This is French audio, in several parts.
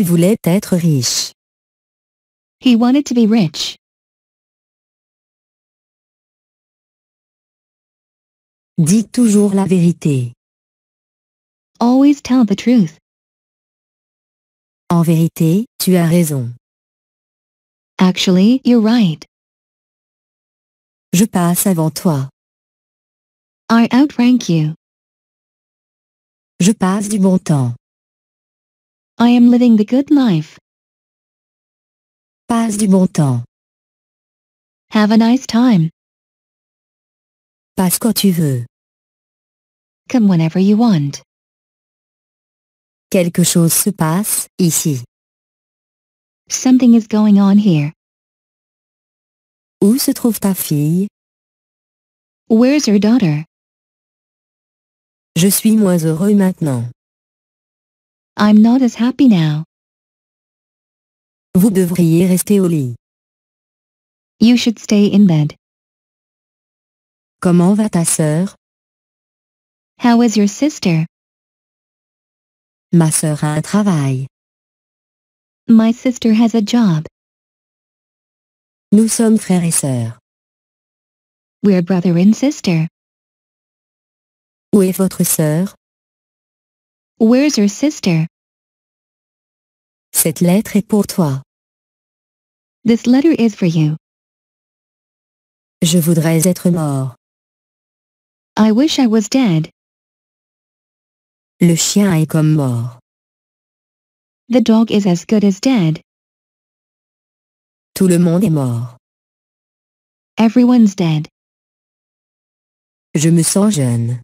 Il voulait être riche. He wanted to be rich. Dis toujours la vérité. Always tell the truth. En vérité, tu as raison. Actually, you're right. Je passe avant toi. I outrank you. Je passe du bon temps. I am living the good life. Passe du bon temps. Have a nice time. Passe quand tu veux. Come whenever you want. Quelque chose se passe ici. Something is going on here. Où se trouve ta fille? Where's your daughter? Je suis moins heureux maintenant. I'm not as happy now. Vous devriez rester au lit. You should stay in bed. Comment va ta sœur? How is your sister? Ma sœur a un travail. My sister has a job. Nous sommes frères et sœurs. We're brother and sister. Où est votre sœur? Where's your sister? Cette lettre est pour toi. This letter is for you. Je voudrais être mort. I wish I was dead. Le chien est comme mort. The dog is as good as dead. Tout le monde est mort. Everyone's dead. Je me sens jeune.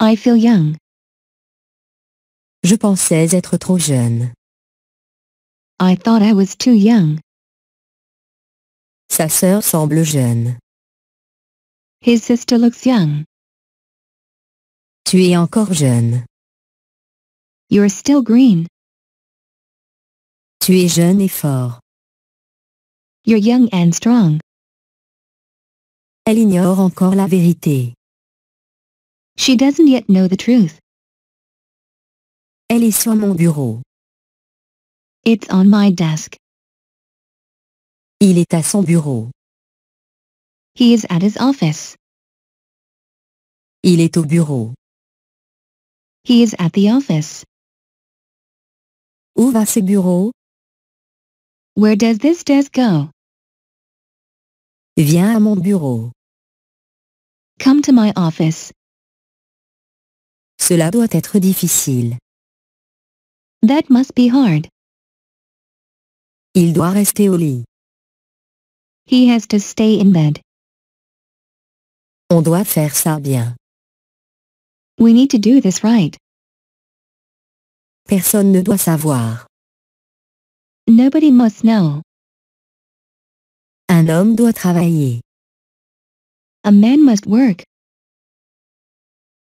I feel young. Je pensais être trop jeune. I thought I was too young. Sa sœur semble jeune. His sister looks young. Tu es encore jeune. You're still green. Tu es jeune et fort. You're young and strong. Elle ignore encore la vérité. She doesn't yet know the truth. Elle est sur mon bureau. It's on my desk. Il est à son bureau. He is at his office. Il est au bureau. He is at the office. Où va ce bureau? Where does this desk go? Viens à mon bureau. Come to my office. Cela doit être difficile. That must be hard. Il doit rester au lit. He has to stay in bed. On doit faire ça bien. We need to do this right. Personne ne doit savoir. Nobody must know. Un homme doit travailler. A man must work.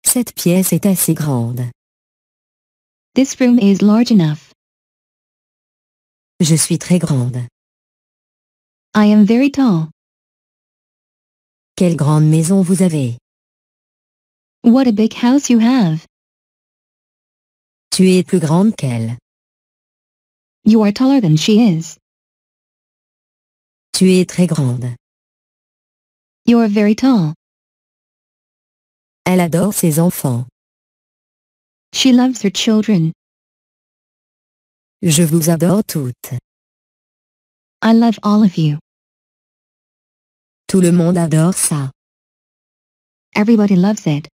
Cette pièce est assez grande. This room is large enough. Je suis très grande. I am very tall. Quelle grande maison vous avez. What a big house you have. Tu es plus grande qu'elle. You are taller than she is. Tu es très grande. You are very tall. Elle adore ses enfants. She loves her children. Je vous adore toutes. I love all of you. Tout le monde adore ça. Everybody loves it.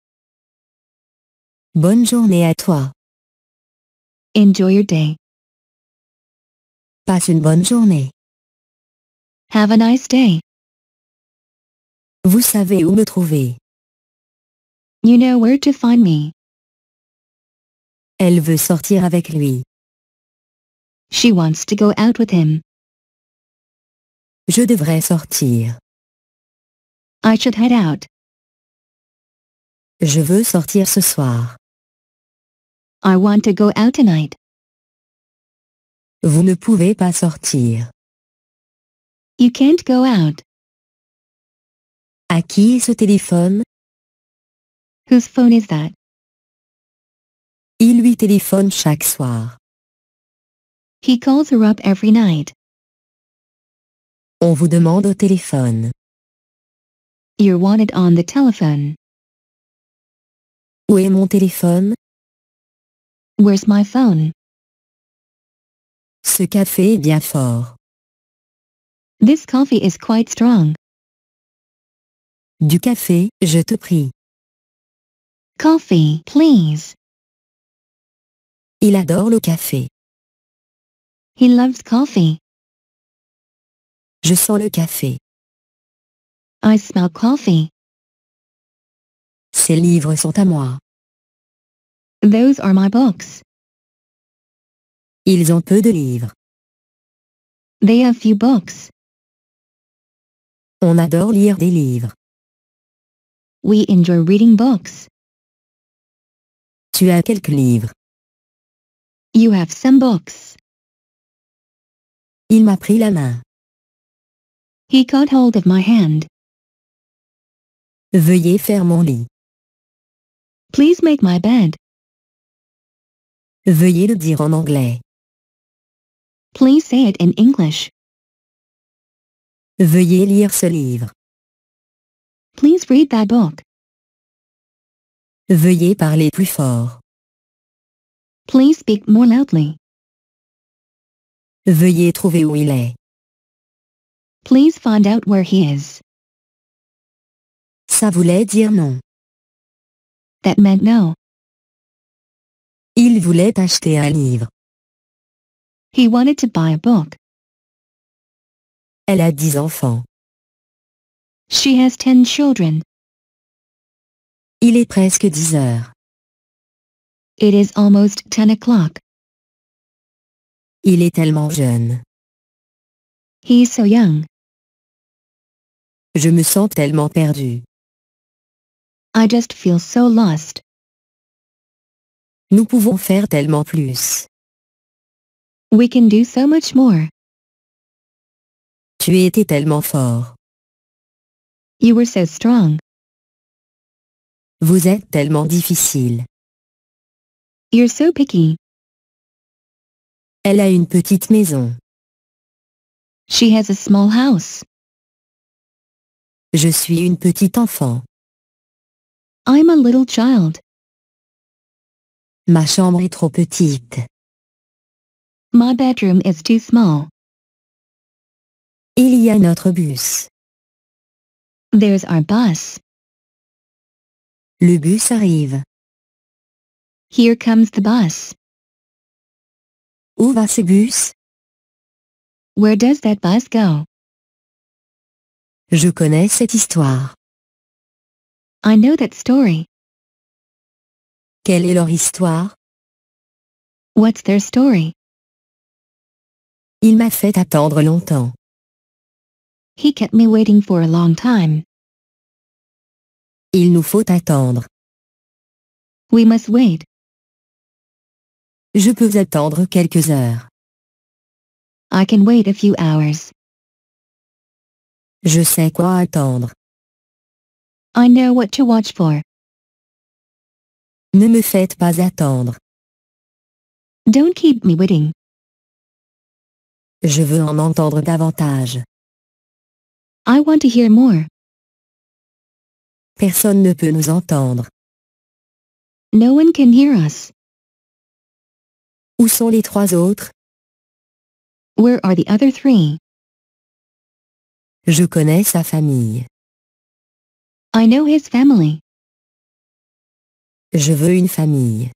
Bonne journée à toi. Enjoy your day. Passe une bonne journée. Have a nice day. Vous savez où me trouver. You know where to find me. Elle veut sortir avec lui. She wants to go out with him. Je devrais sortir. I should head out. Je veux sortir ce soir. I want to go out tonight. Vous ne pouvez pas sortir. You can't go out. À qui est ce téléphone? Whose phone is that? Il lui téléphone chaque soir. He calls her up every night. On vous demande au téléphone. You're wanted on the telephone. Où est mon téléphone? Where's my phone? Ce café est bien fort. This coffee is quite strong. Du café, je te prie. Coffee, please. Il adore le café. He loves coffee. Je sens le café. I smell coffee. Ces livres sont à moi. Those are my books. Ils ont peu de livres. They have few books. On adore lire des livres. We enjoy reading books. Tu as quelques livres. You have some books. Il m'a pris la main. He caught hold of my hand. Veuillez faire mon lit. Please make my bed. Veuillez le dire en anglais. Please say it in English. Veuillez lire ce livre. Please read that book. Veuillez parler plus fort. Please speak more loudly. Veuillez trouver où il est. Please find out where he is. Ça voulait dire non. That meant no. Il voulait acheter un livre. He wanted to buy a book. Elle a dix enfants. She has ten children. Il est presque dix heures. It is almost 10 o'clock. Il est tellement jeune. He's so young. Je me sens tellement perdu. I just feel so lost. Nous pouvons faire tellement plus. We can do so much more. Tu étais tellement fort. You were so strong. Vous êtes tellement difficile. You're so picky. Elle a une petite maison. She has a small house. Je suis une petite enfant. I'm a little child. Ma chambre est trop petite. My bedroom is too small. Il y a notre bus. There's our bus. Le bus arrive. Here comes the bus. Où va ce bus? Where does that bus go? Je connais cette histoire. I know that story. Quelle est leur histoire? What's their story? Il m'a fait attendre longtemps. He kept me waiting for a long time. Il nous faut attendre. We must wait. Je peux attendre quelques heures. I can wait a few hours. Je sais quoi attendre. I know what to watch for. Ne me faites pas attendre. Don't keep me waiting. Je veux en entendre davantage. I want to hear more. Personne ne peut nous entendre. No one can hear us. Où sont les trois autres? Where are the other three? Je connais sa famille. I know his family. Je veux une famille.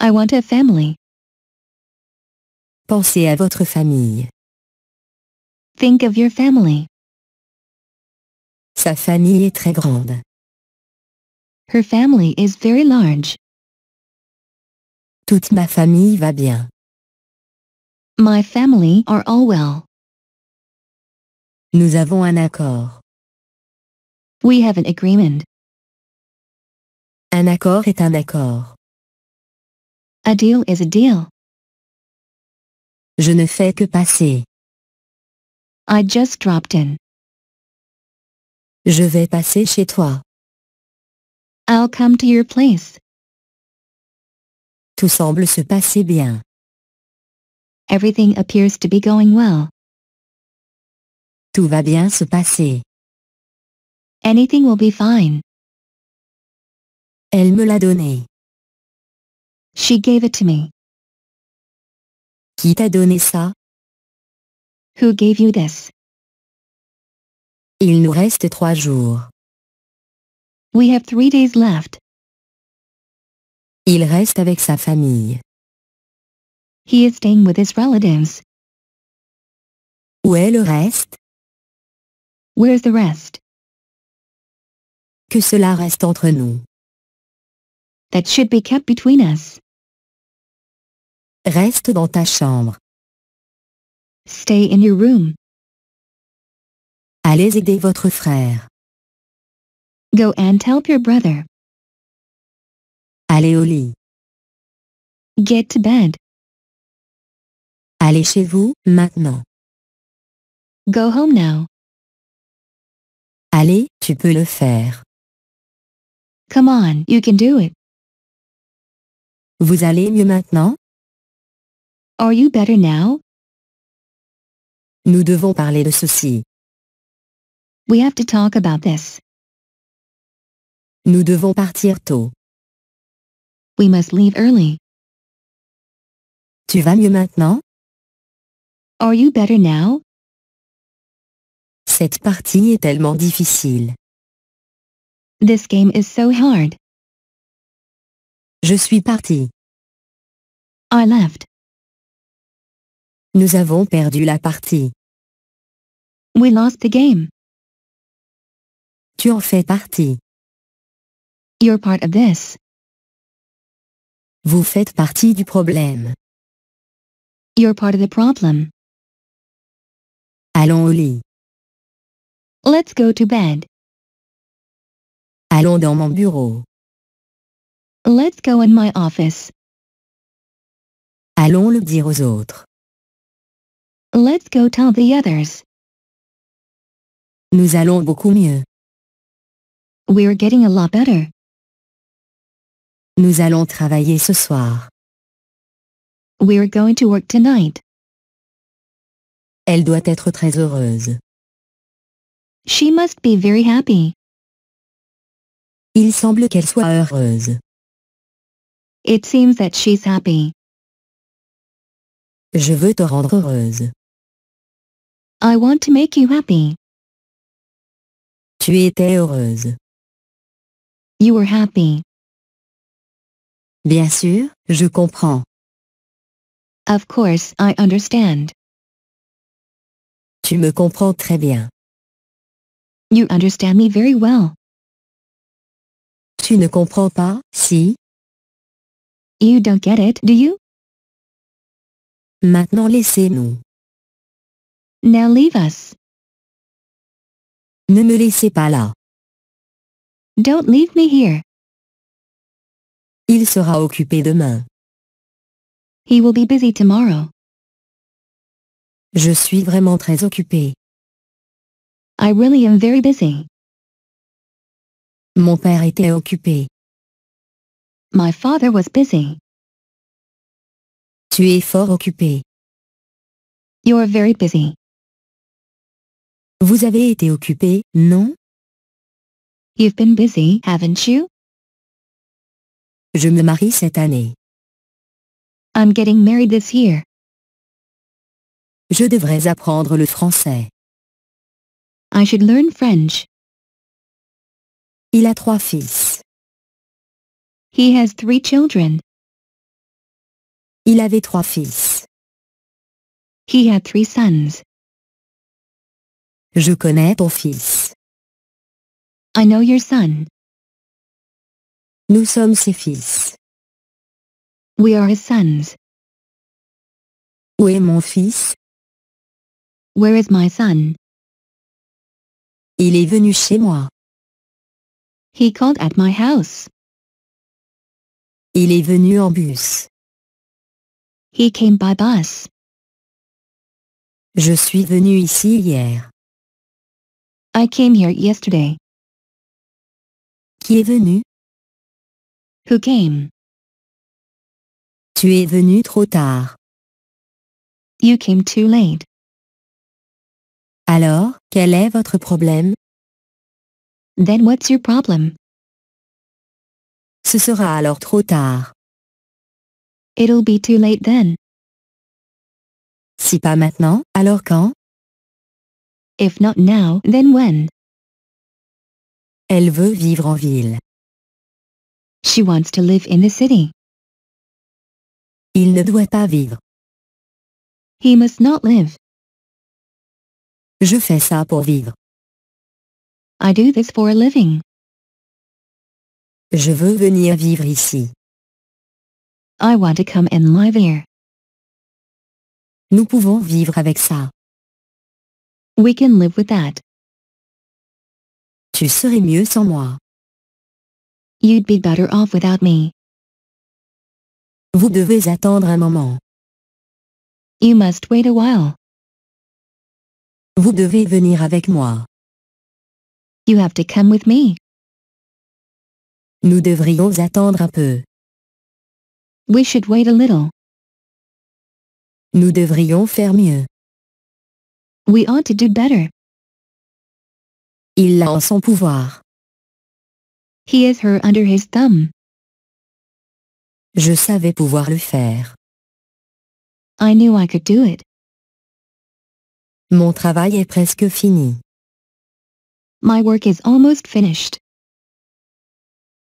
I want a family. Pensez à votre famille. Think of your family. Sa famille est très grande. Her family is very large. Toute ma famille va bien. My family are all well. Nous avons un accord. We have an agreement. Un accord est un accord. A deal is a deal. Je ne fais que passer. I just dropped in. Je vais passer chez toi. I'll come to your place. Tout semble se passer bien. Everything appears to be going well. Tout va bien se passer. Anything will be fine. Elle me l'a donné. She gave it to me. Qui t'a donné ça? Who gave you this? Il nous reste trois jours. We have three days left. Il reste avec sa famille. He is staying with his relatives. Où est le reste? Where's the rest? Que cela reste entre nous. That should be kept between us. Reste dans ta chambre. Stay in your room. Allez aider votre frère. Go and help your brother. Allez au lit. Get to bed. Allez chez vous, maintenant. Go home now. Allez, tu peux le faire. Come on, you can do it. Vous allez mieux maintenant? Are you better now? Nous devons parler de ceci. We have to talk about this. Nous devons partir tôt. We must leave early. Tu vas mieux maintenant? Are you better now? Cette partie est tellement difficile. This game is so hard. Je suis parti. I left. Nous avons perdu la partie. We lost the game. Tu en fais partie. You're part of this. Vous faites partie du problème. You're part of the problem. Allons au lit. Let's go to bed. Allons dans mon bureau. Let's go in my office. Allons le dire aux autres. Let's go tell the others. Nous allons beaucoup mieux. We're getting a lot better. Nous allons travailler ce soir. are going to work tonight. Elle doit être très heureuse. She must be very happy. Il semble qu'elle soit heureuse. It seems that she's happy. Je veux te rendre heureuse. I want to make you happy. Tu étais heureuse. You were happy. Bien sûr, je comprends. Of course, I understand. Tu me comprends très bien. You understand me very well. Tu ne comprends pas, si? You don't get it, do you? Maintenant laissez-nous. Now leave us. Ne me laissez pas là. Don't leave me here. Il sera occupé demain. He will be busy tomorrow. Je suis vraiment très occupé. I really am very busy. Mon père était occupé. My father was busy. Tu es fort occupé. You're very busy. Vous avez été occupé, non? You've been busy, haven't you? Je me marie cette année. I'm getting married this year. Je devrais apprendre le français. I should learn French. Il a trois fils. He has three children. Il avait trois fils. He had three sons. Je connais ton fils. I know your son. Nous sommes ses fils. We are his sons. Où est mon fils? Where is my son? Il est venu chez moi. He called at my house. Il est venu en bus. He came by bus. Je suis venu ici hier. I came here yesterday. Qui est venu? Who came? Tu es venu trop tard. You came too late. Alors, quel est votre problème? Then what's your problem? Ce sera alors trop tard. It'll be too late then. Si pas maintenant, alors quand? If not now, then when? Elle veut vivre en ville. She wants to live in the city. Il ne doit pas vivre. He must not live. Je fais ça pour vivre. I do this for a living. Je veux venir vivre ici. I want to come and live here. Nous pouvons vivre avec ça. We can live with that. Tu serais mieux sans moi. You'd be better off without me. Vous devez attendre un moment. You must wait a while. Vous devez venir avec moi. You have to come with me. Nous devrions attendre un peu. We should wait a little. Nous devrions faire mieux. We ought to do better. Il l'a en son pouvoir. He is her under his thumb. Je savais pouvoir le faire. I knew I could do it. Mon travail est presque fini. My work is almost finished.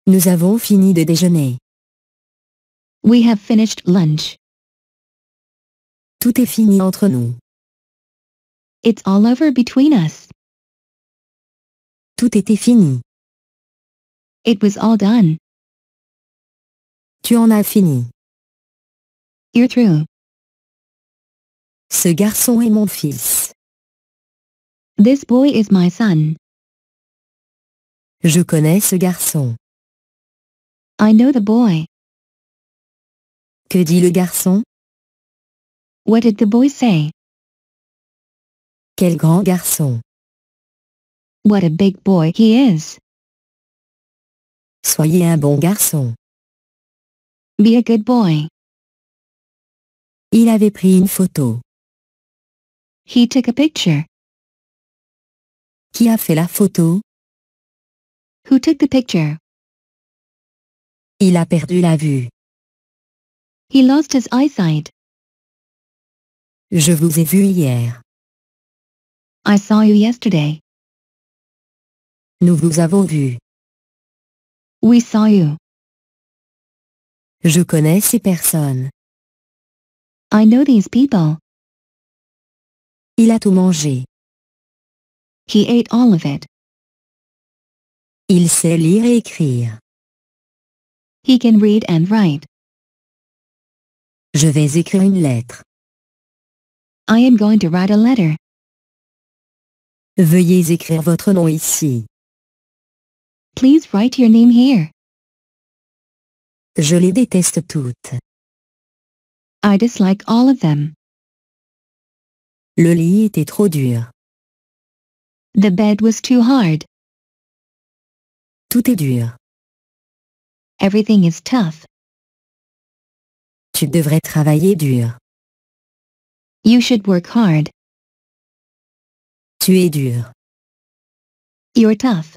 Nous avons fini de déjeuner. We have finished lunch. Tout est fini entre nous. It's all over between us. Tout était fini. It was all done. Tu en as fini. You're through. Ce garçon est mon fils. This boy is my son. Je connais ce garçon. I know the boy. Que dit le garçon? What did the boy say? Quel grand garçon. What a big boy he is. Soyez un bon garçon. Be a good boy. Il avait pris une photo. He took a picture. Qui a fait la photo? Who took the picture? Il a perdu la vue. He lost his eyesight. Je vous ai vu hier. I saw you yesterday. Nous vous avons vu. We saw you. Je connais ces personnes. I know these people. Il a tout mangé. He ate all of it. Il sait lire et écrire. He can read and write. Je vais écrire une lettre. I am going to write a letter. Veuillez écrire votre nom ici. Please write your name here. Je les déteste toutes. I dislike all of them. Le lit était trop dur. The bed was too hard. Tout est dur. Everything is tough. Tu devrais travailler dur. You should work hard. Tu es dur. You're tough.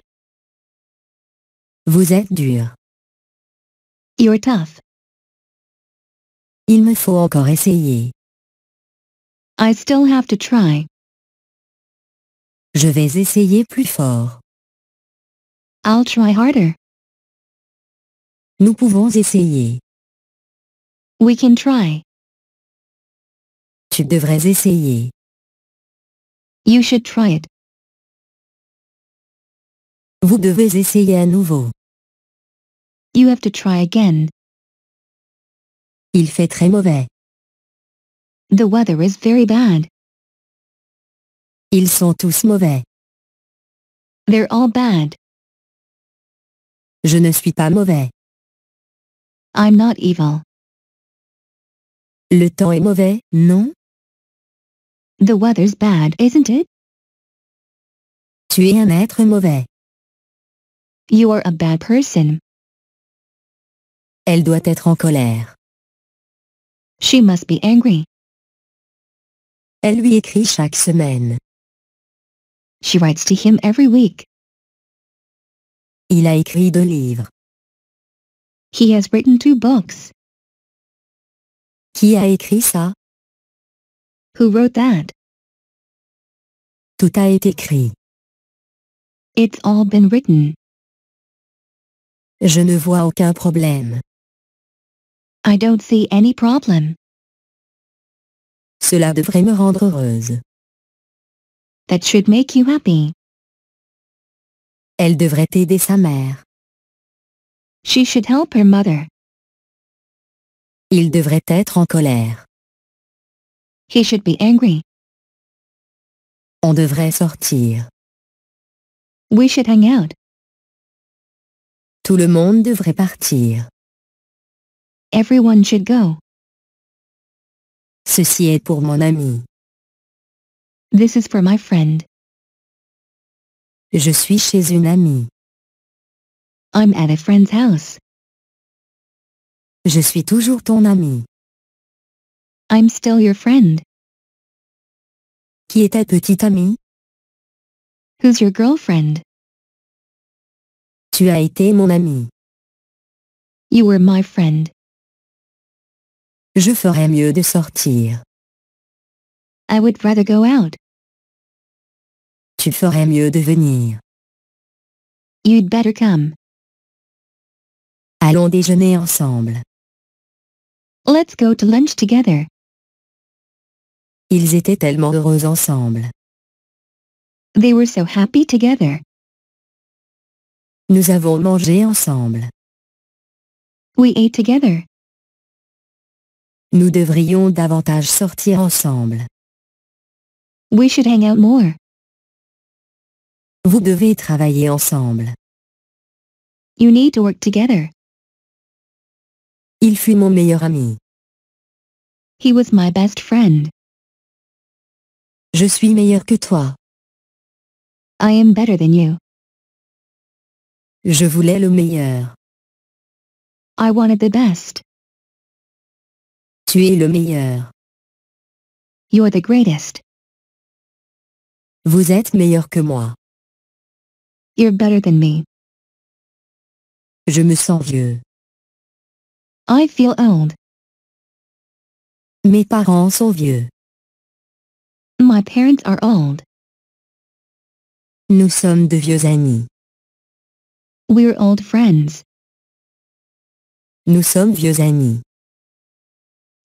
Vous êtes dur. You're tough. Il me faut encore essayer. I still have to try. Je vais essayer plus fort. I'll try harder. Nous pouvons essayer. We can try. Tu devrais essayer. You should try it. Vous devez essayer à nouveau. You have to try again. Il fait très mauvais. The weather is very bad. Ils sont tous mauvais. They're all bad. Je ne suis pas mauvais. I'm not evil. Le temps est mauvais, non? The weather's bad, isn't it? Tu es un être mauvais. You are a bad person. Elle doit être en colère. She must be angry. Elle lui écrit chaque semaine. She writes to him every week. Il a écrit deux livres. He has written two books. Qui a écrit ça? Who wrote that? Tout a été écrit. It's all been written. Je ne vois aucun problème. I don't see any problem. Cela devrait me rendre heureuse. That should make you happy. Elle devrait aider sa mère. She should help her mother. Il devrait être en colère. He should be angry. On devrait sortir. We should hang out. Tout le monde devrait partir. Everyone should go. Ceci est pour mon ami. This is for my friend. Je suis chez une amie. I'm at a friend's house. Je suis toujours ton ami. I'm still your friend. Qui est ta petite amie? Who's your girlfriend? Tu as été mon ami. You were my friend. Je ferais mieux de sortir. I would rather go out. Tu ferais mieux de venir. You'd better come. Allons déjeuner ensemble. Let's go to lunch together. Ils étaient tellement heureux ensemble. They were so happy together. Nous avons mangé ensemble. We ate together. Nous devrions davantage sortir ensemble. We should hang out more. Vous devez travailler ensemble. You need to work together. Il fut mon meilleur ami. He was my best friend. Je suis meilleur que toi. I am better than you. Je voulais le meilleur. I wanted the best. Tu es le meilleur. You're the greatest. Vous êtes meilleur que moi. You're better than me. Je me sens vieux. I feel old. Mes parents sont vieux. My parents are old. Nous sommes de vieux amis. We're old friends. Nous sommes vieux amis.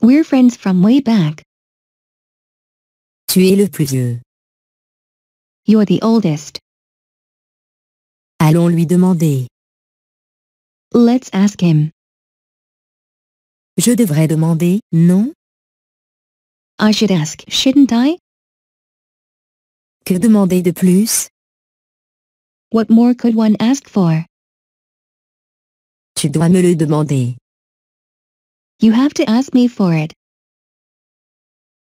We're friends from way back. Tu es le plus vieux. You're the oldest. Allons lui demander. Let's ask him. Je devrais demander, non? I should ask, shouldn't I? Que demander de plus? What more could one ask for? Tu dois me le demander. You have to ask me for it.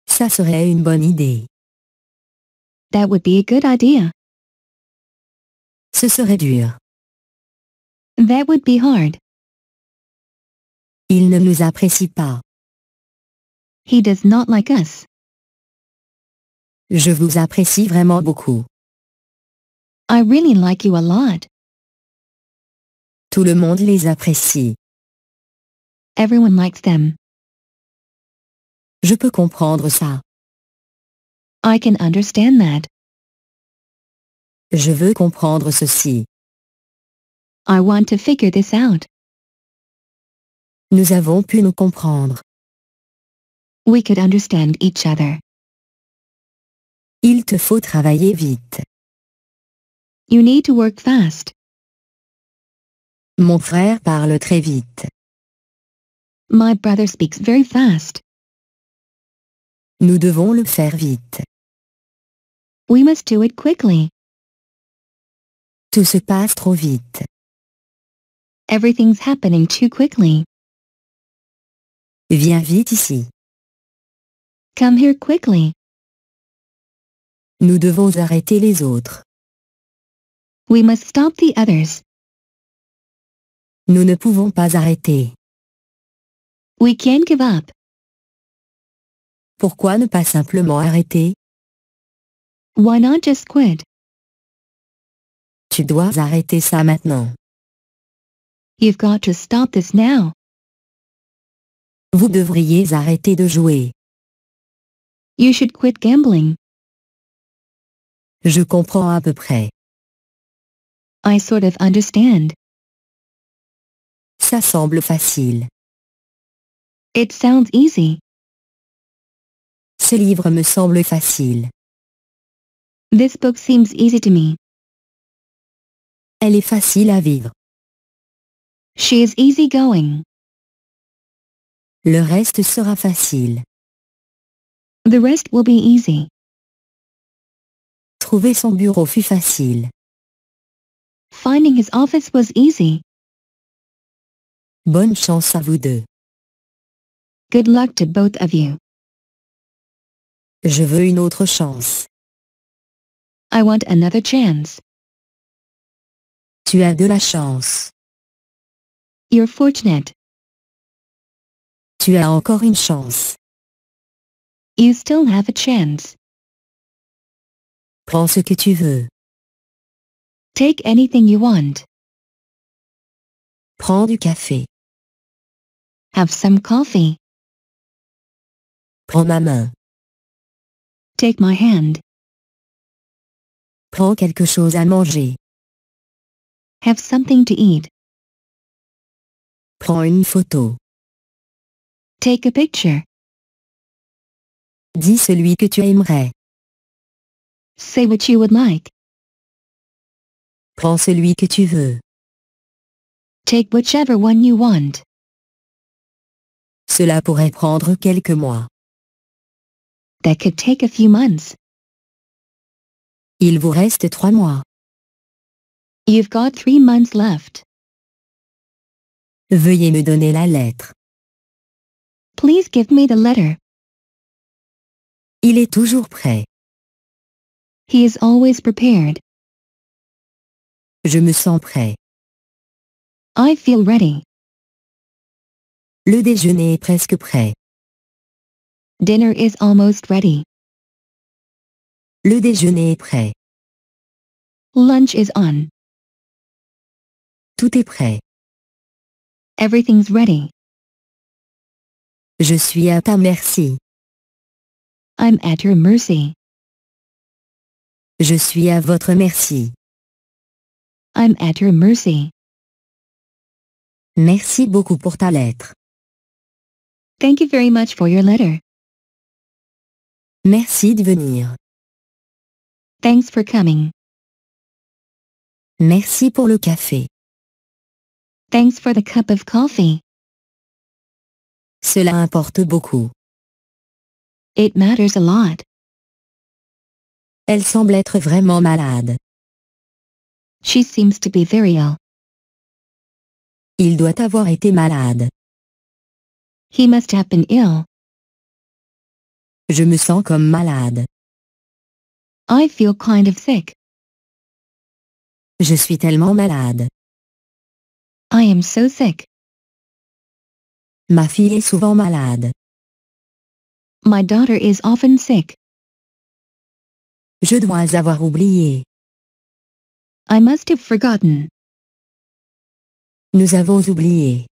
Ça serait une bonne idée. That would be a good idea. Ce serait dur. That would be hard. Il ne nous apprécie pas. He does not like us. Je vous apprécie vraiment beaucoup. I really like you a lot. Tout le monde les apprécie. Everyone likes them. Je peux comprendre ça. I can understand that. Je veux comprendre ceci. I want to figure this out. Nous avons pu nous comprendre. We could understand each other. Il te faut travailler vite. You need to work fast. Mon frère parle très vite. My brother speaks very fast. Nous devons le faire vite. We must do it quickly. Tout se passe trop vite. Everything's happening too quickly. Viens vite ici. Come here quickly. Nous devons arrêter les autres. We must stop the others. Nous ne pouvons pas arrêter. We can't give up. Pourquoi ne pas simplement arrêter Why not just quit? Tu dois arrêter ça maintenant. You've got to stop this now. Vous devriez arrêter de jouer. You should quit gambling. Je comprends à peu près. I sort of understand. Ça semble facile. It sounds easy. Ce livre me semble facile. This book seems easy to me. Elle est facile à vivre. She is easy going. Le reste sera facile. The rest will be easy. Trouver son bureau fut facile. Finding his office was easy. Bonne chance à vous deux. Good luck to both of you. Je veux une autre chance. I want another chance. Tu as de la chance. You're fortunate. Tu as encore une chance. You still have a chance. Prends ce que tu veux. Take anything you want. Prends du café. Have some coffee. Prends ma main. Take my hand. Prends quelque chose à manger. Have something to eat. Prends une photo. Take a picture. Dis celui que tu aimerais. Say what you would like. Prends celui que tu veux. Take whichever one you want. Cela pourrait prendre quelques mois that could take a few months. Il vous reste trois mois. You've got three months left. Veuillez me donner la lettre. Please give me the letter. Il est toujours prêt. He is always prepared. Je me sens prêt. I feel ready. Le déjeuner est presque prêt. Dinner is almost ready. Le déjeuner est prêt. Lunch is on. Tout est prêt. Everything's ready. Je suis à ta merci. I'm at your mercy. Je suis à votre merci. I'm at your mercy. Merci beaucoup pour ta lettre. Thank you very much for your letter. Merci de venir. Thanks for coming. Merci pour le café. Thanks for the cup of coffee. Cela importe beaucoup. It matters a lot. Elle semble être vraiment malade. She seems to be very ill. Il doit avoir été malade. He must have been ill. Je me sens comme malade. I feel kind of sick. Je suis tellement malade. I am so sick. Ma fille est souvent malade. My daughter is often sick. Je dois avoir oublié. I must have forgotten. Nous avons oublié.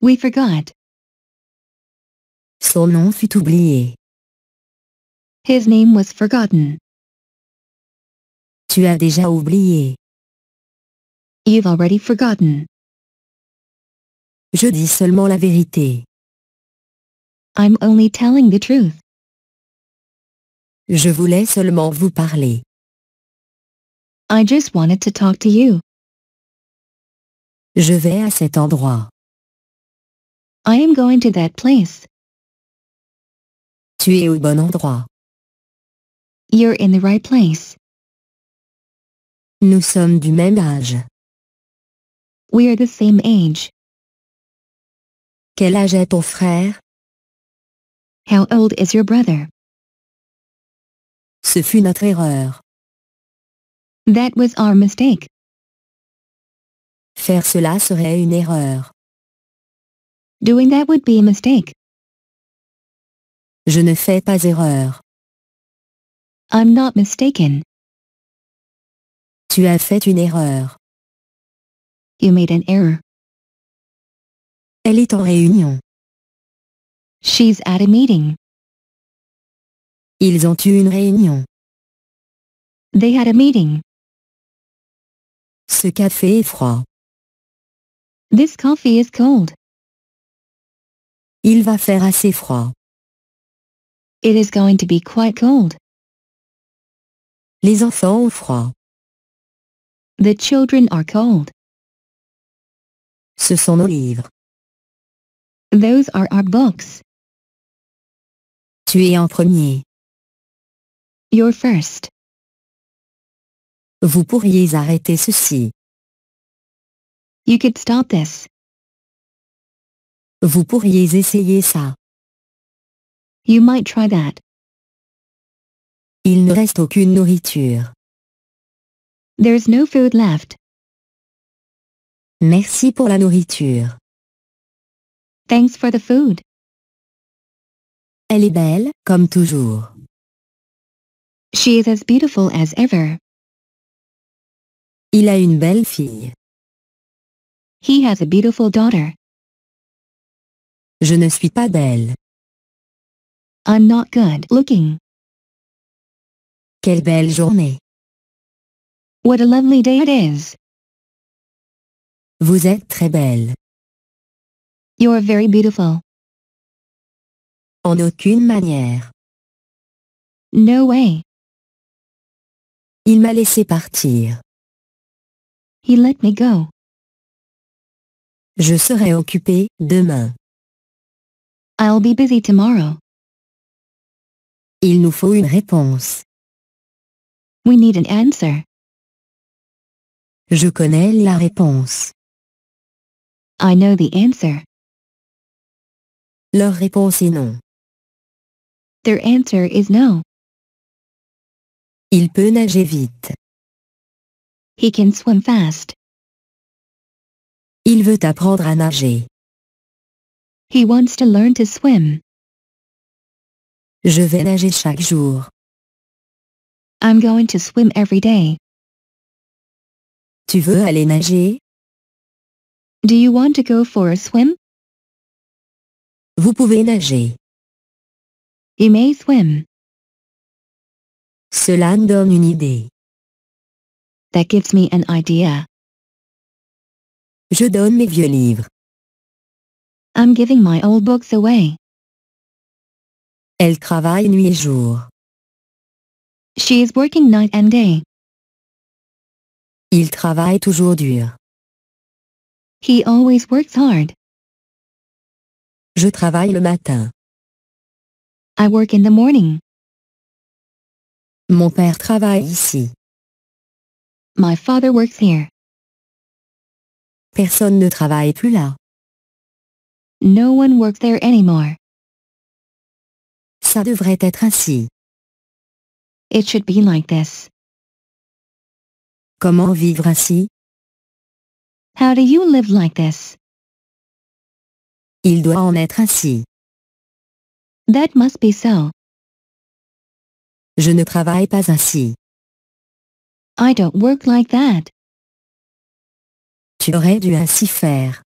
We forgot. Son nom fut oublié. His name was forgotten. Tu as déjà oublié. You've already forgotten. Je dis seulement la vérité. I'm only telling the truth. Je voulais seulement vous parler. I just wanted to talk to you. Je vais à cet endroit. I am going to that place. Tu es au bon endroit. You're in the right place. Nous sommes du même âge. We are the same age. Quel âge est ton frère? How old is your brother? Ce fut notre erreur. That was our mistake. Faire cela serait une erreur. Doing that would be a mistake. Je ne fais pas erreur. I'm not mistaken. Tu as fait une erreur. You made an error. Elle est en réunion. She's at a meeting. Ils ont eu une réunion. They had a meeting. Ce café est froid. This coffee is cold. Il va faire assez froid. It is going to be quite cold. Les enfants ont froid. The children are cold. Ce sont nos livres. Those are our books. Tu es en premier. You're first. Vous pourriez arrêter ceci. You could stop this. Vous pourriez essayer ça. You might try that. Il ne reste aucune nourriture. There's no food left. Merci pour la nourriture. Thanks for the food. Elle est belle, comme toujours. She is as beautiful as ever. Il a une belle fille. He has a beautiful daughter. Je ne suis pas belle. I'm not good looking. Quelle belle journée. What a lovely day it is. Vous êtes très belle. You're very beautiful. En aucune manière. No way. Il m'a laissé partir. He let me go. Je serai occupé demain. I'll be busy tomorrow. Il nous faut une réponse. We need an answer. Je connais la réponse. I know the answer. Leur réponse est non. Their answer is no. Il peut nager vite. He can swim fast. Il veut apprendre à nager. He wants to learn to swim. Je vais nager chaque jour. I'm going to swim every day. Tu veux aller nager? Do you want to go for a swim? Vous pouvez nager. You may swim. Cela me donne une idée. That gives me an idea. Je donne mes vieux livres. I'm giving my old books away. Elle travaille nuit et jour. She is working night and day. Il travaille toujours dur. He always works hard. Je travaille le matin. I work in the morning. Mon père travaille ici. My father works here. Personne ne travaille plus là. No one works there anymore. Ça devrait être ainsi. It should be like this. Comment vivre ainsi? How do you live like this? Il doit en être ainsi. That must be so. Je ne travaille pas ainsi. I don't work like that. Tu aurais dû ainsi faire.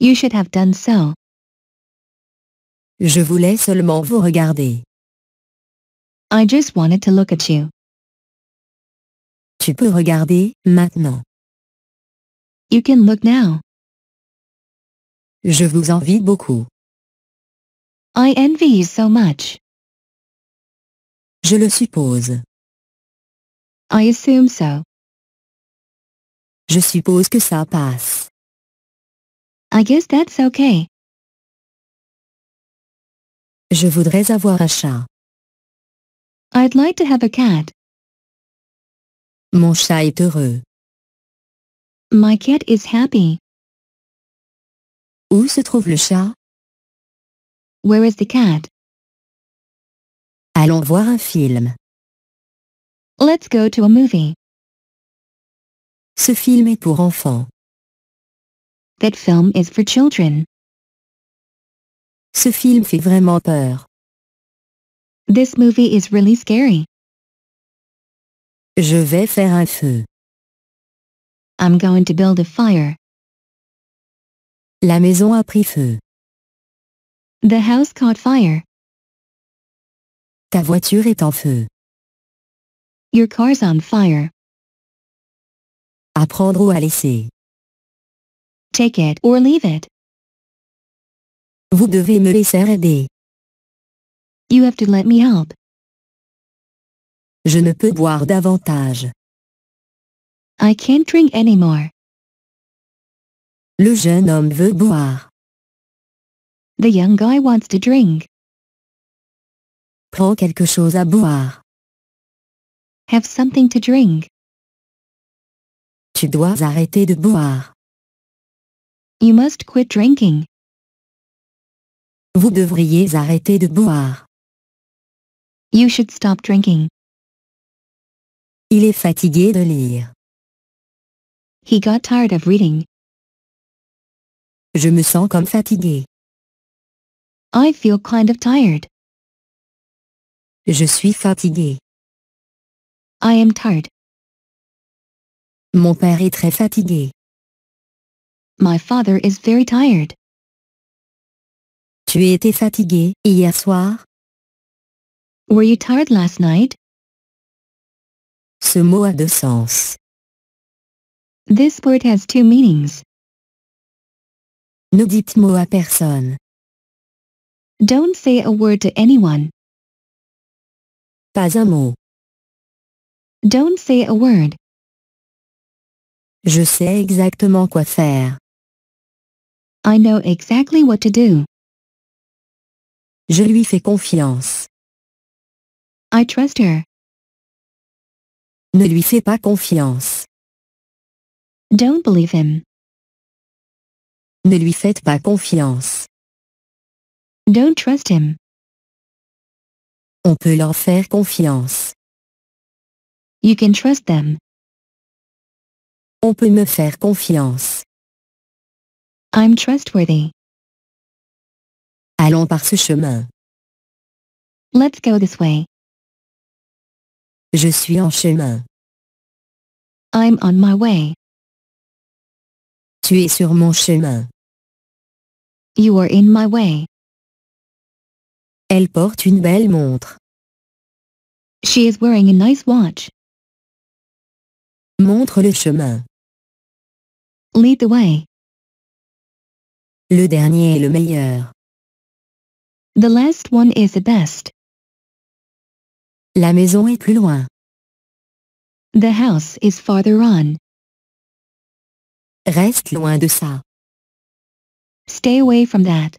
You should have done so. Je voulais seulement vous regarder. I just wanted to look at you. Tu peux regarder, maintenant. You can look now. Je vous envie beaucoup. I envy you so much. Je le suppose. I assume so. Je suppose que ça passe. I guess that's okay. Je voudrais avoir un chat. I'd like to have a cat. Mon chat est heureux. My cat is happy. Où se trouve le chat? Where is the cat? Allons voir un film. Let's go to a movie. Ce film est pour enfants. That film is for children. Ce film fait vraiment peur. This movie is really scary. Je vais faire un feu. I'm going to build a fire. La maison a pris feu. The house caught fire. Ta voiture est en feu. Your car's on fire. Apprendre ou à laisser. Take it or leave it. Vous devez me laisser aider. You have to let me help. Je ne peux boire davantage. I can't drink anymore. Le jeune homme veut boire. The young guy wants to drink. Prends quelque chose à boire. Have something to drink. Tu dois arrêter de boire. You must quit drinking. Vous devriez arrêter de boire. You should stop drinking. Il est fatigué de lire. He got tired of reading. Je me sens comme fatigué. I feel kind of tired. Je suis fatigué. I am tired. Mon père est très fatigué. My father is very tired. Tu étais fatigué hier soir? Were you tired last night? Ce mot a deux sens. This word has two meanings. Ne dites mot à personne. Don't say a word to anyone. Pas un mot. Don't say a word. Je sais exactement quoi faire. I know exactly what to do. Je lui fais confiance. I trust her. Ne lui fais pas confiance. Don't believe him. Ne lui faites pas confiance. Don't trust him. On peut leur faire confiance. You can trust them. On peut me faire confiance. I'm trustworthy. Allons par ce chemin. Let's go this way. Je suis en chemin. I'm on my way. Tu es sur mon chemin. You are in my way. Elle porte une belle montre. She is wearing a nice watch. Montre le chemin. Lead the way. Le dernier est le meilleur. The last one is the best. La maison est plus loin. The house is farther on. Reste loin de ça. Stay away from that.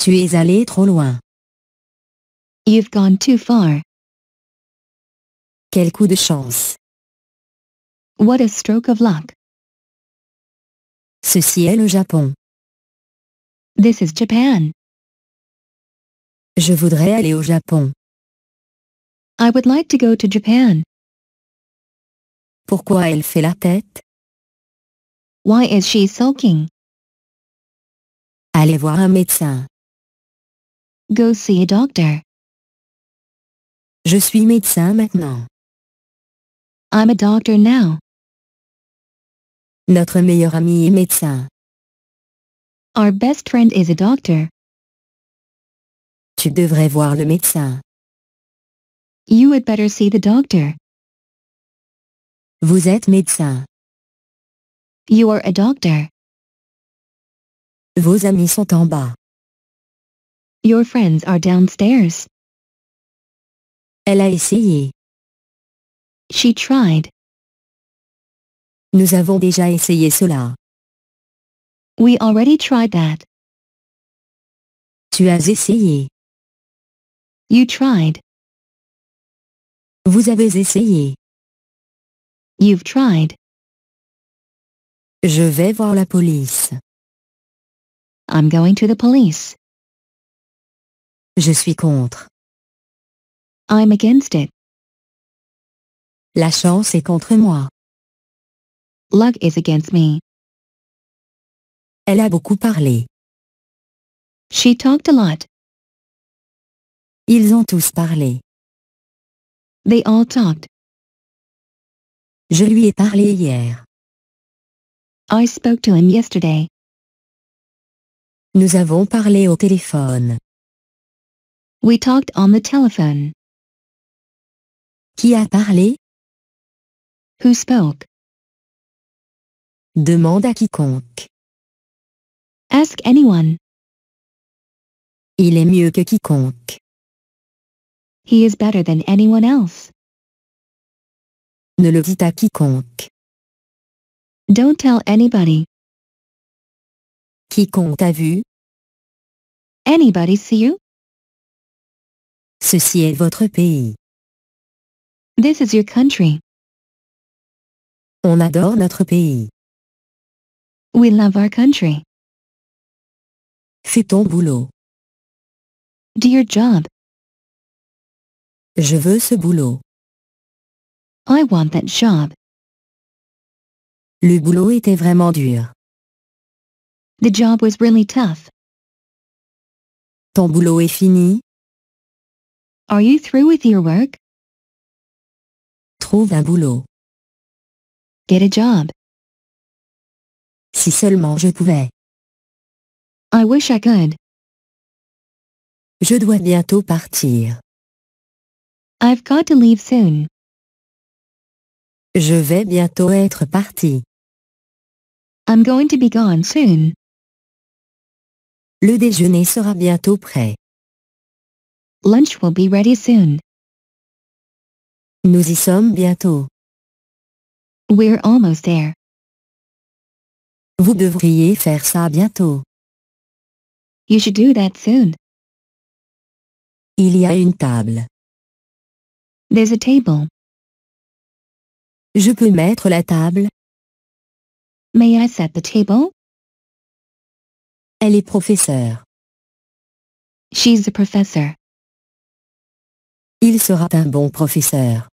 Tu es allé trop loin. You've gone too far. Quel coup de chance. What a stroke of luck. Ceci est le Japon. This is Japan. Je voudrais aller au Japon. I would like to go to Japan. Pourquoi elle fait la tête? Why is she sulking? Allez voir un médecin. Go see a doctor. Je suis médecin maintenant. I'm a doctor now. Notre meilleur ami est médecin. Our best friend is a doctor. Tu devrais voir le médecin. You had better see the doctor. Vous êtes médecin. You are a doctor. Vos amis sont en bas. Your friends are downstairs. Elle a essayé. She tried. Nous avons déjà essayé cela. We already tried that. Tu as essayé. You tried. Vous avez essayé. You've tried. Je vais voir la police. I'm going to the police. Je suis contre. I'm against it. La chance est contre moi. Luck is against me. Elle a beaucoup parlé. She talked a lot. Ils ont tous parlé. They all talked. Je lui ai parlé hier. I spoke to him yesterday. Nous avons parlé au téléphone. We talked on the telephone. Qui a parlé? Who spoke? Demande à quiconque. Ask anyone. Il est mieux que quiconque. He is better than anyone else. Ne le dites à quiconque. Don't tell anybody. Quiconque a vu. Anybody see you? Ceci est votre pays. This is your country. On adore notre pays. We love our country. Fais ton boulot. Do your job. Je veux ce boulot. I want that job. Le boulot était vraiment dur. The job was really tough. Ton boulot est fini? Are you through with your work? Trouve un boulot. Get a job. Si seulement je pouvais. I wish I could. Je dois bientôt partir. I've got to leave soon. Je vais bientôt être parti. I'm going to be gone soon. Le déjeuner sera bientôt prêt. Lunch will be ready soon. Nous y sommes bientôt. We're almost there. Vous devriez faire ça bientôt. You should do that soon. Il y a une table. There's a table. Je peux mettre la table. May I set the table? Elle est professeur. She's a professor. Il sera un bon professeur.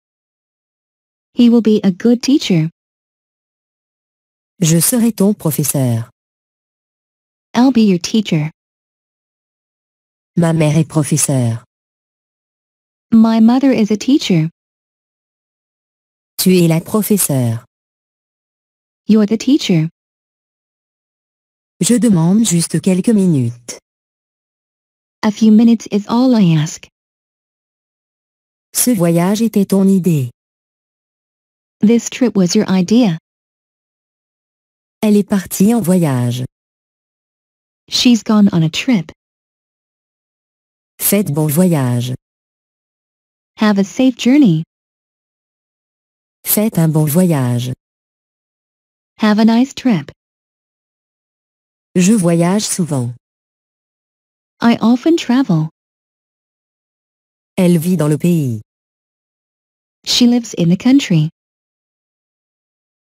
He will be a good teacher. Je serai ton professeur. I'll be your teacher. Ma mère est professeur. My mother is a teacher. Tu es la professeure. You're the teacher. Je demande juste quelques minutes. A few minutes is all I ask. Ce voyage était ton idée. This trip was your idea. Elle est partie en voyage. She's gone on a trip. Faites bon voyage. Have a safe journey. Faites un bon voyage. Have a nice trip. Je voyage souvent. I often travel. Elle vit dans le pays. She lives in the country.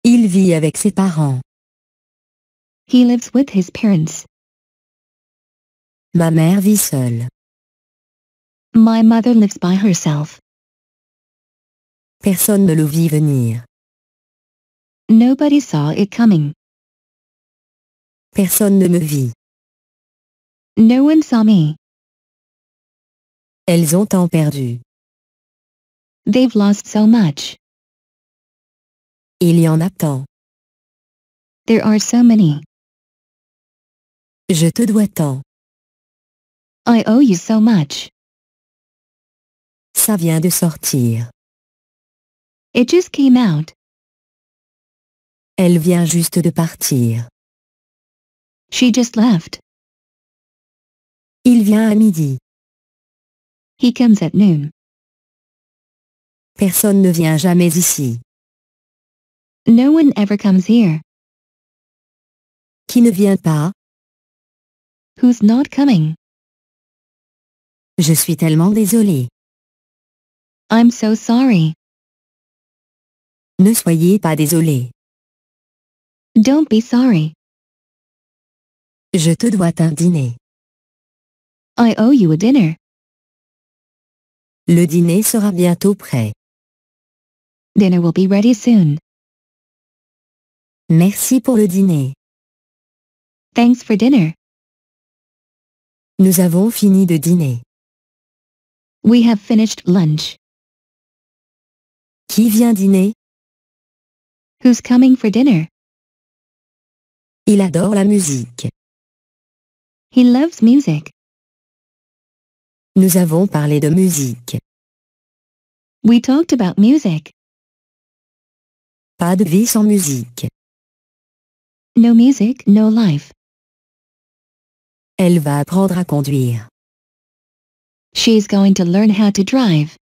Il vit avec ses parents. He lives with his parents. Ma mère vit seule. My mother lives by herself. Personne ne le vit venir. Nobody saw it coming. Personne ne me vit. No one saw me. Elles ont tant perdu. They've lost so much. Il y en a tant. There are so many. Je te dois tant. I owe you so much. Ça vient de sortir. It just came out. Elle vient juste de partir. She just left. Il vient à midi. He comes at noon. Personne ne vient jamais ici. No one ever comes here. Qui ne vient pas? Who's not coming? Je suis tellement désolée. I'm so sorry. Ne soyez pas désolé. Don't be sorry. Je te dois un dîner. I owe you a dinner. Le dîner sera bientôt prêt. Dinner will be ready soon. Merci pour le dîner. Thanks for dinner. Nous avons fini de dîner. We have finished lunch. Qui vient dîner? Who's coming for dinner? Il adore la musique. He loves music. Nous avons parlé de musique. We talked about music. Pas de vie sans musique. No music, no life. Elle va apprendre à conduire. She's going to learn how to drive.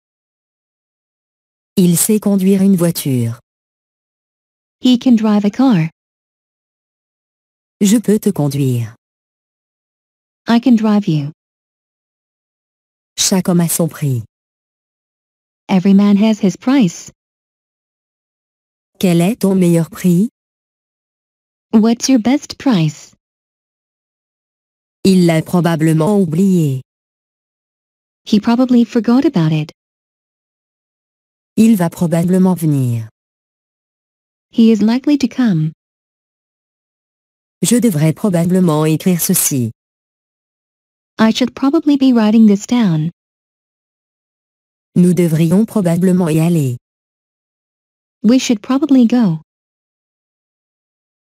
Il sait conduire une voiture. He can drive a car. Je peux te conduire. I can drive you. Chaque homme a son prix. Every man has his price. Quel est ton meilleur prix? What's your best price? Il l'a probablement oublié. He probably forgot about it. Il va probablement venir. He is likely to come. Je devrais probablement écrire ceci. I should probably be writing this down. Nous devrions probablement y aller. We should probably go.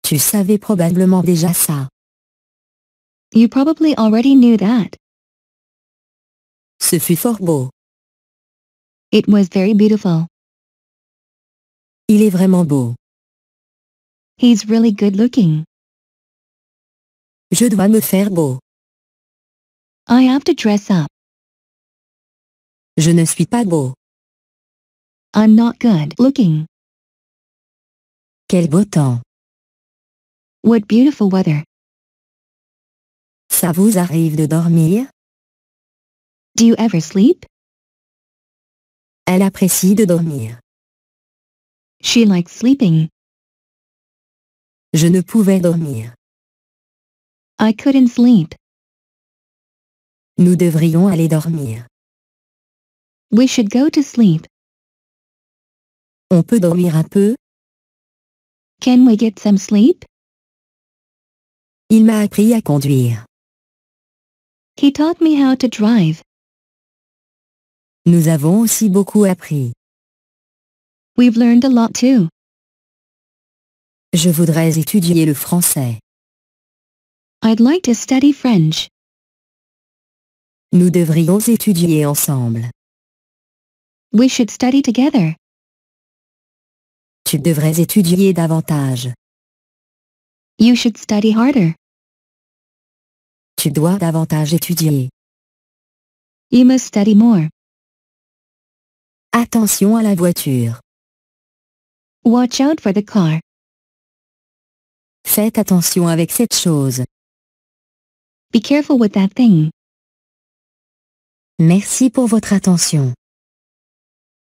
Tu savais probablement déjà ça. You probably already knew that. Ce fut fort beau. It was very beautiful. Il est vraiment beau. He's really good looking. Je dois me faire beau. I have to dress up. Je ne suis pas beau. I'm not good looking. Quel beau temps. What beautiful weather. Ça vous arrive de dormir? Do you ever sleep? Elle apprécie de dormir. She likes sleeping. Je ne pouvais dormir. I couldn't sleep. Nous devrions aller dormir. We should go to sleep. On peut dormir un peu? Can we get some sleep? Il m'a appris à conduire. He taught me how to drive. Nous avons aussi beaucoup appris. We've learned a lot too. Je voudrais étudier le français. I'd like to study French. Nous devrions étudier ensemble. We should study together. Tu devrais étudier davantage. You should study harder. Tu dois davantage étudier. You must study more. Attention à la voiture. Watch out for the car. Faites attention avec cette chose. Be careful with that thing. Merci pour votre attention.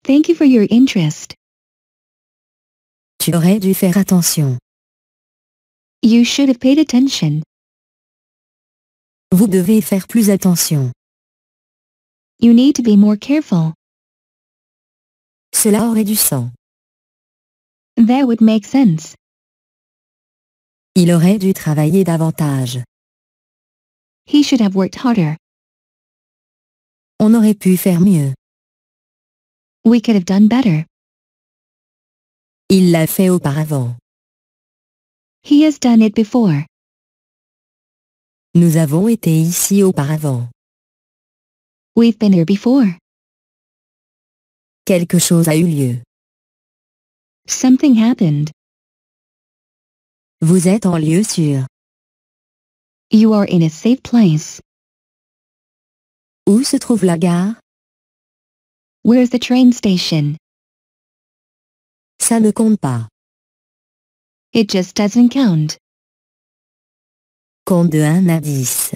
Thank you for your interest. Tu aurais dû faire attention. You should have paid attention. Vous devez faire plus attention. You need to be more careful. Cela aurait du sang. That would make sense. Il aurait dû travailler davantage. He should have worked harder. On aurait pu faire mieux. We could have done better. Il l'a fait auparavant. He has done it before. Nous avons été ici auparavant. We've been here before. Quelque chose a eu lieu. Something happened. Vous êtes en lieu sûr. You are in a safe place. Où se trouve la gare? Where's the train station? Ça ne compte pas. It just doesn't count. Compte de 1 à 10.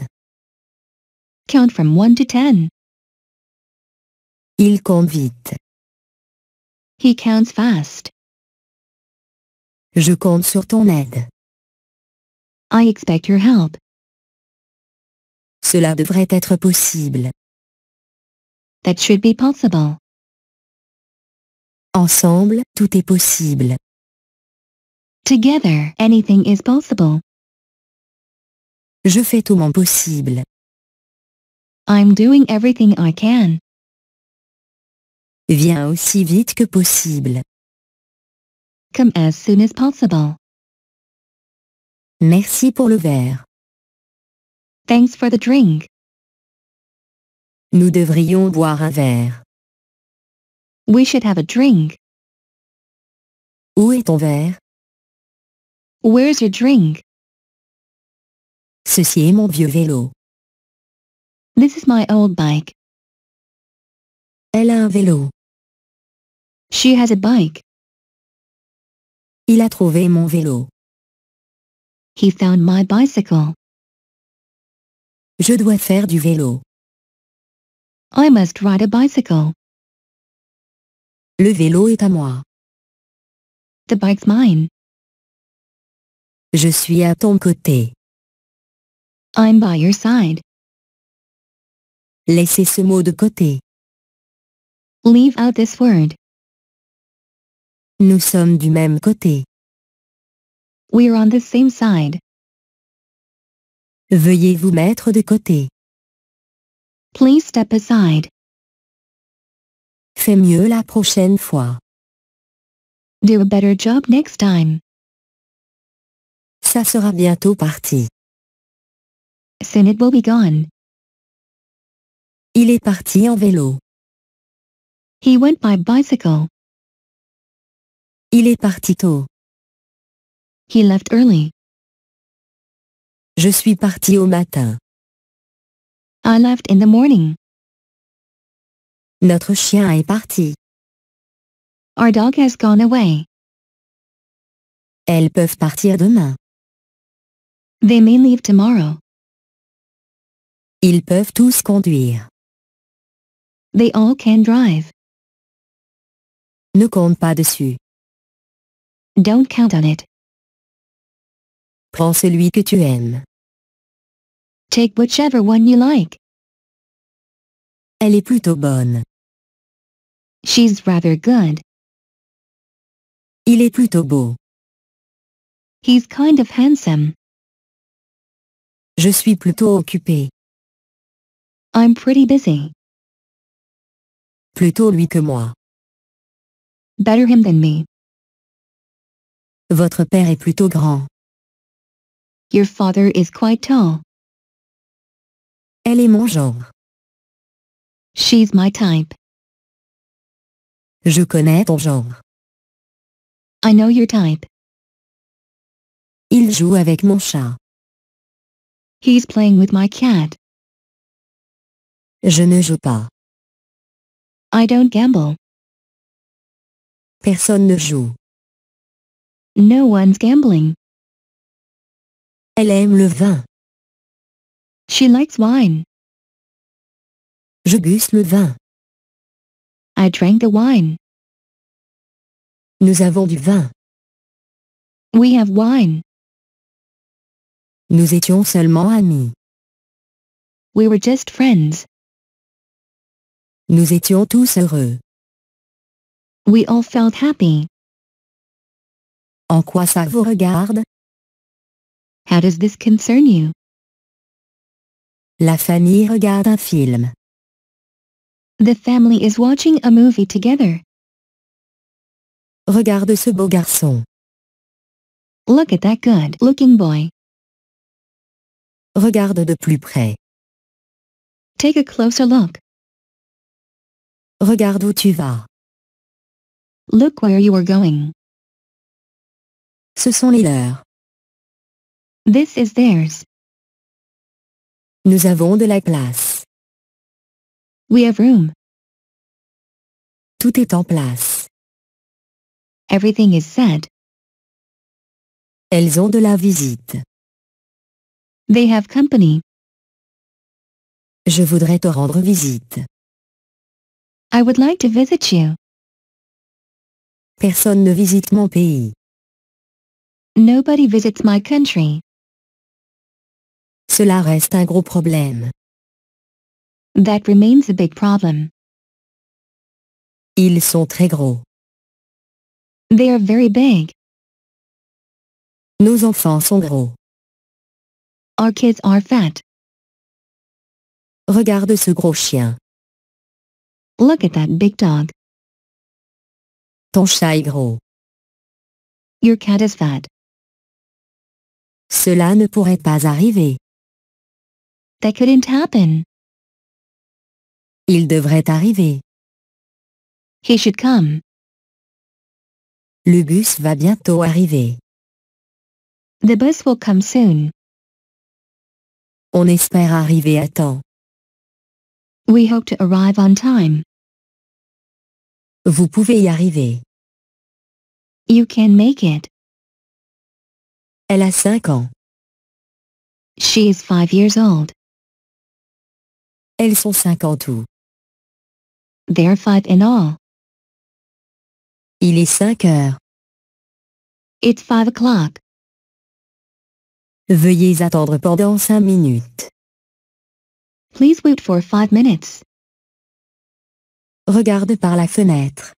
Count from 1 to 10. Il compte vite. He counts fast. Je compte sur ton aide. I expect your help. Cela devrait être possible. That should be possible. Ensemble, tout est possible. Together, anything is possible. Je fais tout mon possible. I'm doing everything I can. Viens aussi vite que possible. Come as soon as possible. Merci pour le verre. Thanks for the drink. Nous devrions boire un verre. We should have a drink. Où est ton verre? Where's your drink? Ceci est mon vieux vélo. This is my old bike. Elle a un vélo. She has a bike. Il a trouvé mon vélo. He found my bicycle. Je dois faire du vélo. I must ride a bicycle. Le vélo est à moi. The bike's mine. Je suis à ton côté. I'm by your side. Laissez ce mot de côté. Leave out this word. Nous sommes du même côté. We are on the same side. Veuillez vous mettre de côté. Please step aside. Fais mieux la prochaine fois. Do a better job next time. Ça sera bientôt parti. Soon it will be gone. Il est parti en vélo. He went by bicycle. Il est parti tôt. He left early. Je suis parti au matin. I left in the morning. Notre chien est parti. Our dog has gone away. Elles peuvent partir demain. They may leave tomorrow. Ils peuvent tous conduire. They all can drive. Ne compte pas dessus. Don't count on it. Prends celui que tu aimes. Take whichever one you like. Elle est plutôt bonne. She's rather good. Il est plutôt beau. He's kind of handsome. Je suis plutôt occupé. I'm pretty busy. Plutôt lui que moi. Better him than me. Votre père est plutôt grand. Your father is quite tall. Elle est mon genre. She's my type. Je connais ton genre. I know your type. Il joue avec mon chat. He's playing with my cat. Je ne joue pas. I don't gamble. Personne ne joue. No one's gambling. Elle aime le vin. She likes wine. Je guste le vin. I drank the wine. Nous avons du vin. We have wine. Nous étions seulement amis. We were just friends. Nous étions tous heureux. We all felt happy. En quoi ça vous regarde How does this concern you La famille regarde un film. The family is watching a movie together. Regarde ce beau garçon. Look at that good-looking boy. Regarde de plus près. Take a closer look. Regarde où tu vas. Look where you are going. Ce sont les leurs. This is theirs. Nous avons de la place. We have room. Tout est en place. Everything is set. Elles ont de la visite. They have company. Je voudrais te rendre visite. I would like to visit you. Personne ne visite mon pays. Nobody visits my country. Cela reste un gros problème. That remains a big problem. Ils sont très gros. They are very big. Nos enfants sont gros. Our kids are fat. Regarde ce gros chien. Look at that big dog. Ton chat est gros. Your cat is fat. Cela ne pourrait pas arriver. That couldn't happen. Il devrait arriver. He should come. Le bus va bientôt arriver. The bus will come soon. On espère arriver à temps. We hope to arrive on time. Vous pouvez y arriver. You can make it. Elle a 5 ans. She is 5 years old. Elles sont 5 en tout. They are 5 in all. Il est 5 heures. It's 5 o'clock. Veuillez attendre pendant 5 minutes. Please wait for 5 minutes. Regarde par la fenêtre.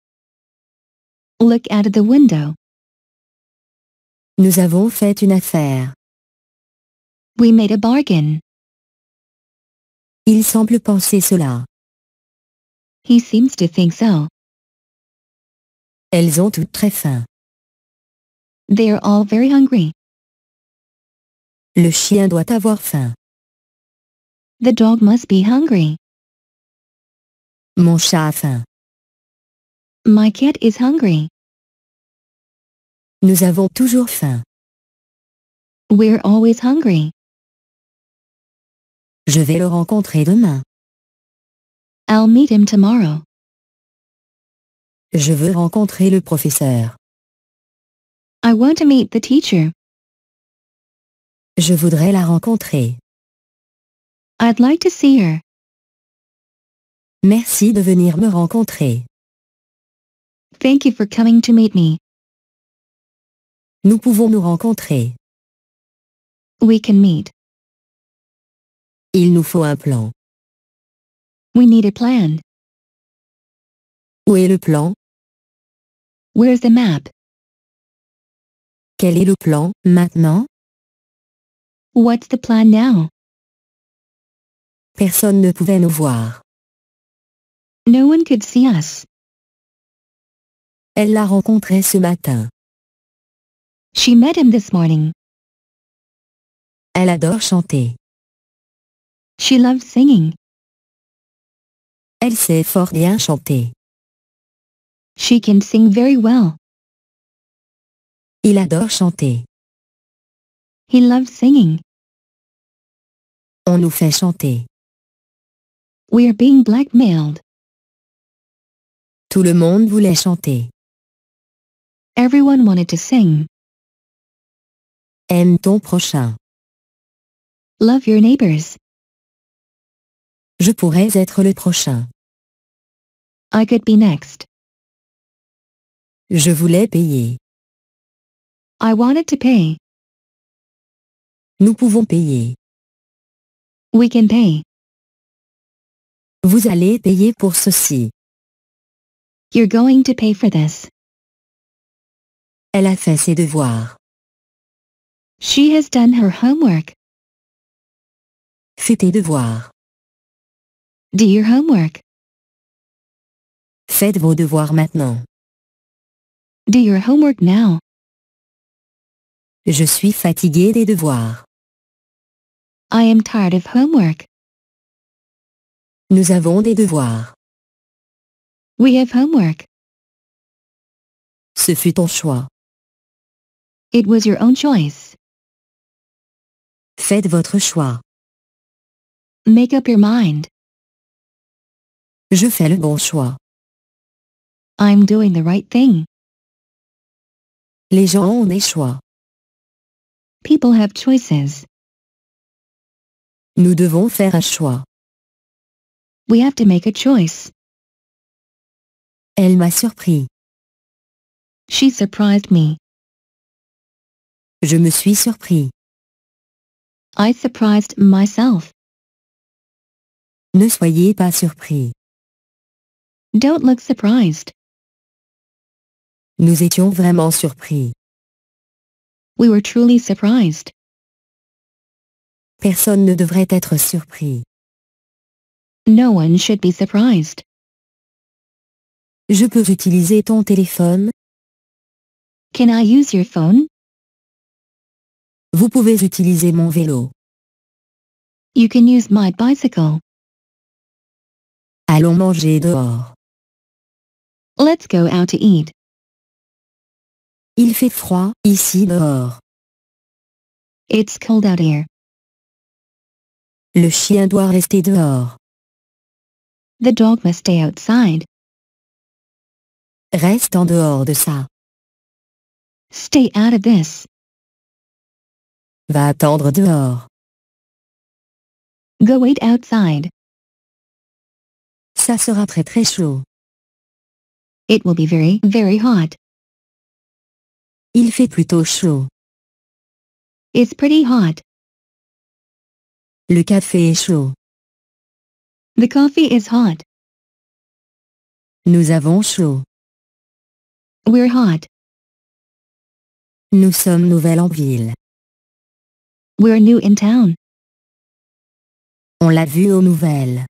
Look out the window. Nous avons fait une affaire. We made a bargain. Il semble penser cela. He seems to think so. Elles ont toutes très faim. They are all very hungry. Le chien doit avoir faim. The dog must be hungry. Mon chat a faim. My cat is hungry. Nous avons toujours faim. We're always hungry. Je vais le rencontrer demain. I'll meet him tomorrow. Je veux rencontrer le professeur. I want to meet the teacher. Je voudrais la rencontrer. I'd like to see her. Merci de venir me rencontrer. Thank you for coming to meet me. Nous pouvons nous rencontrer. We can meet. Il nous faut un plan. We need a plan. Où est le plan? Where's the map? Quel est le plan, maintenant? What's the plan now? Personne ne pouvait nous voir. No one could see us. Elle l'a rencontré ce matin. She met him this morning. Elle adore chanter. She loves singing. Elle sait fort bien chanter. She can sing very well. Il adore chanter. He loves singing. On nous fait chanter. We are being blackmailed. Tout le monde voulait chanter. Everyone wanted to sing. Aime ton prochain. Love your neighbors. Je pourrais être le prochain. I could be next. Je voulais payer. I wanted to pay. Nous pouvons payer. We can pay. Vous allez payer pour ceci. You're going to pay for this. Elle a fait ses devoirs. She has done her homework. Fais tes devoirs. Do your homework. Faites vos devoirs maintenant. Do your homework now. Je suis fatigué des devoirs. I am tired of homework. Nous avons des devoirs. We have homework. Ce fut ton choix. It was your own choice. Faites votre choix. Make up your mind. Je fais le bon choix. I'm doing the right thing. Les gens ont des choix. People have choices. Nous devons faire un choix. We have to make a choice. Elle m'a surpris. She surprised me. Je me suis surpris. I surprised myself. Ne soyez pas surpris. Don't look surprised. Nous étions vraiment surpris. We were truly surprised. Personne ne devrait être surpris. No one should be surprised. Je peux utiliser ton téléphone? Can I use your phone? Vous pouvez utiliser mon vélo. You can use my bicycle. Allons manger dehors. Let's go out to eat. Il fait froid ici dehors. It's cold out here. Le chien doit rester dehors. The dog must stay outside. Reste en dehors de ça. Stay out of this. Va attendre dehors. Go wait outside. Ça sera très très chaud. It will be very, very hot. Il fait plutôt chaud. It's pretty hot. Le café est chaud. The coffee is hot. Nous avons chaud. We're hot. Nous sommes nouvelles en ville. We're new in town. On l'a vu aux nouvelles.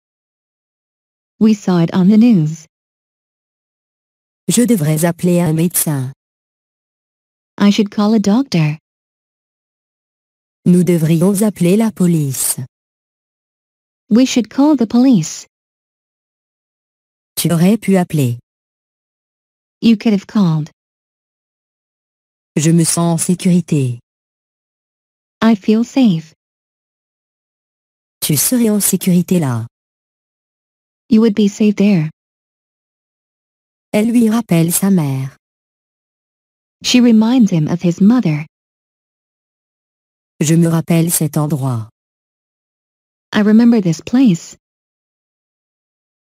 We saw it on the news. Je devrais appeler un médecin. I should call a doctor. Nous devrions appeler la police. We should call the police. Tu aurais pu appeler. You could have called. Je me sens en sécurité. I feel safe. Tu serais en sécurité là. You would be safe there. Elle lui rappelle sa mère. She reminds him of his mother. Je me rappelle cet endroit. I remember this place.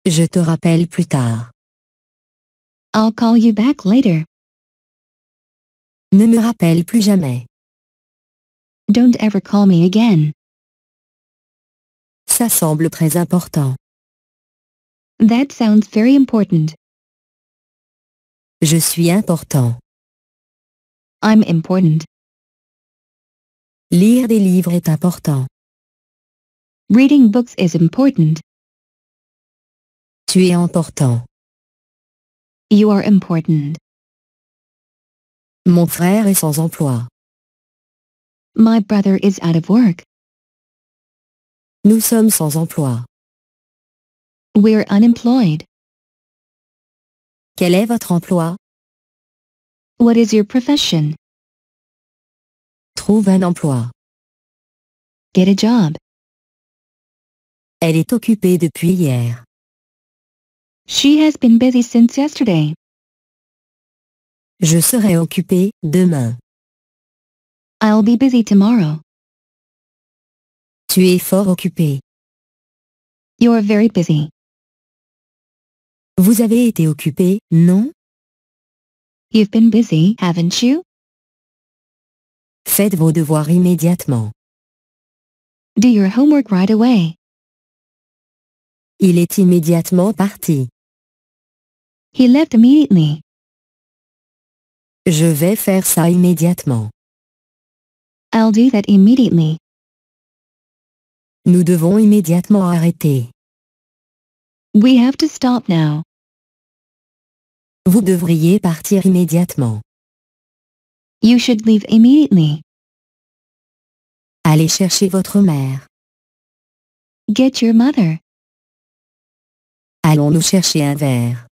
Je te rappelle plus tard. I'll call you back later. Ne me rappelle plus jamais. Don't ever call me again. Ça semble très important. That sounds very important. Je suis important. I'm important. Lire des livres est important. Reading books is important. Tu es important. You are important. Mon frère est sans emploi. My brother is out of work. Nous sommes sans emploi. We're unemployed. Quel est votre emploi? What is your profession? Trouve un emploi. Get a job. Elle est occupée depuis hier. She has been busy since yesterday. Je serai occupé demain. I'll be busy tomorrow. Tu es fort occupé. You're very busy. Vous avez été occupé, non You've been busy, haven't you Faites vos devoirs immédiatement. Do your homework right away. Il est immédiatement parti. He left immediately. Je vais faire ça immédiatement. Nous devons immédiatement arrêter. We have to stop now. Vous devriez partir immédiatement. You should leave immediately. Allez chercher votre mère. Get your mother. Allons nous chercher un verre.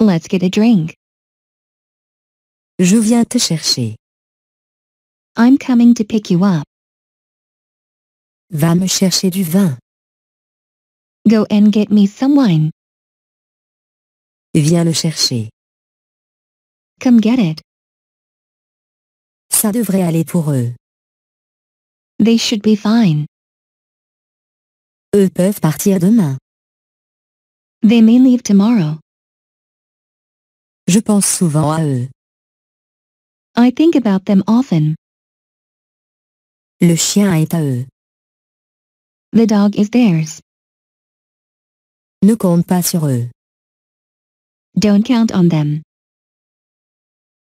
Let's get a drink. Je viens te chercher. I'm coming to pick you up. Va me chercher du vin. Go and get me some wine. Viens le chercher. Come get it. Ça devrait aller pour eux. They should be fine. Eux peuvent partir demain. They may leave tomorrow. Je pense souvent à eux. I think about them often. Le chien est à eux. The dog is theirs. Ne compte pas sur eux. Don't count on them.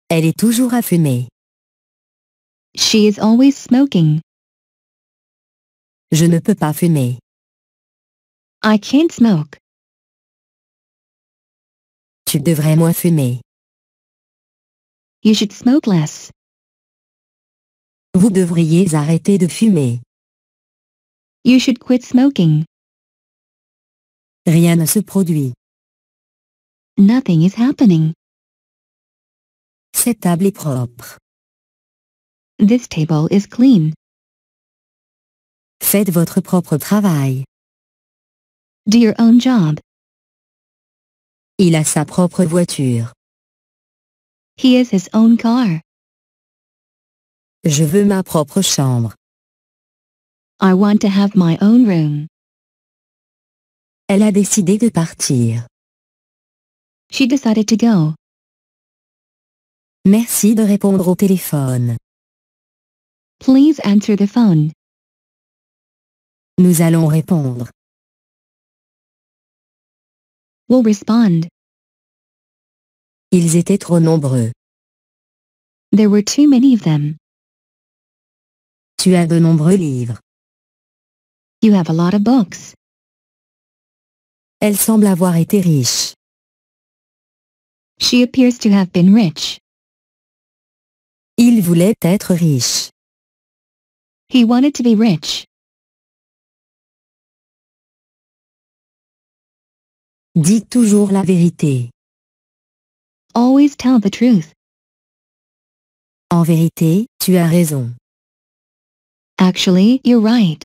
Elle est toujours à fumer. She is always smoking. Je ne peux pas fumer. I can't smoke. Tu devrais moins fumer. You should smoke less. Vous devriez arrêter de fumer. You should quit smoking. Rien ne se produit. Nothing is happening. Cette table est propre. This table is clean. Faites votre propre travail. Do your own job. Il a sa propre voiture. He has his own car. Je veux ma propre chambre. I want to have my own room. Elle a décidé de partir. She decided to go. Merci de répondre au téléphone. Please answer the phone. Nous allons répondre. We'll respond. Ils étaient trop nombreux. There were too many of them. Tu as de nombreux livres. You have a lot of books. Elle semble avoir été riche. She appears to have been rich. Il voulait être riche. He wanted to be rich. Dis toujours la vérité. Always tell the truth. En vérité, tu as raison. Actually, you're right.